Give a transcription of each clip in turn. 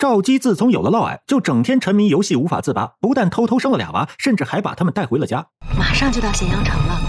赵姬自从有了嫪毐，就整天沉迷游戏无法自拔。不但偷偷生了俩娃，甚至还把他们带回了家。马上就到咸阳城了，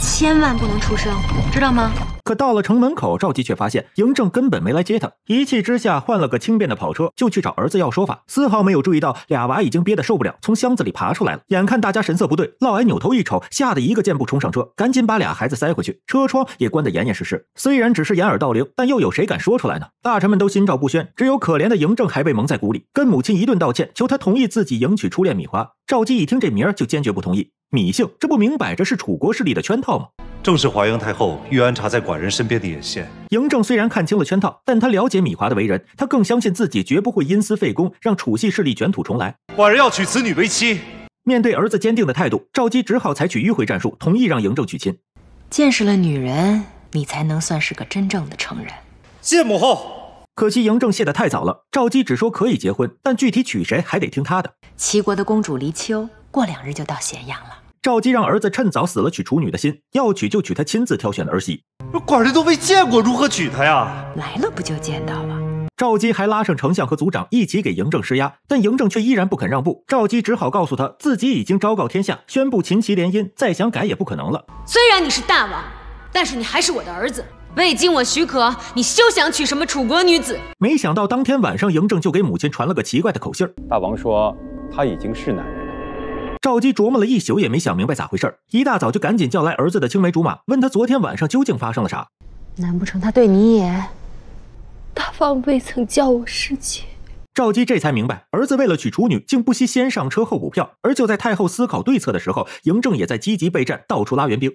千万不能出声，知道吗？可到了城门口，赵姬却发现嬴政根本没来接他。一气之下，换了个轻便的跑车，就去找儿子要说法。丝毫没有注意到，俩娃已经憋得受不了，从箱子里爬出来了。眼看大家神色不对，嫪毐扭头一瞅，吓得一个箭步冲上车，赶紧把俩孩子塞回去，车窗也关得严严实实。虽然只是掩耳盗铃，但又有谁敢说出来呢？大臣们都心照不宣，只有可怜的嬴政还被蒙在鼓里，跟母亲一顿道歉，求他同意自己迎娶初恋米花。赵姬一听这名儿，就坚决不同意。芈姓，这不明摆着是楚国势力的圈套吗？正是华阳太后欲安插在寡人身边的眼线。嬴政虽然看清了圈套，但他了解芈华的为人，他更相信自己绝不会因私废公，让楚系势力卷土重来。寡人要娶此女为妻。面对儿子坚定的态度，赵姬只好采取迂回战术，同意让嬴政娶亲。见识了女人，你才能算是个真正的成人。谢母后。可惜嬴政谢得太早了。赵姬只说可以结婚，但具体娶谁还得听他的。齐国的公主黎秋。过两日就到咸阳了。赵姬让儿子趁早死了娶楚女的心，要娶就娶她亲自挑选的儿媳。寡人都未见过，如何娶她呀？来了不就见到了？赵姬还拉上丞相和族长一起给嬴政施压，但嬴政却依然不肯让步。赵姬只好告诉他自己已经昭告天下，宣布秦齐联姻，再想改也不可能了。虽然你是大王，但是你还是我的儿子，未经我许可，你休想娶什么楚国女子。没想到当天晚上，嬴政就给母亲传了个奇怪的口信：大王说他已经是男人。赵姬琢磨了一宿也没想明白咋回事儿，一大早就赶紧叫来儿子的青梅竹马，问他昨天晚上究竟发生了啥？难不成他对你也大方？未曾叫我师姐。赵姬这才明白，儿子为了娶处女，竟不惜先上车后补票。而就在太后思考对策的时候，嬴政也在积极备战，到处拉援兵。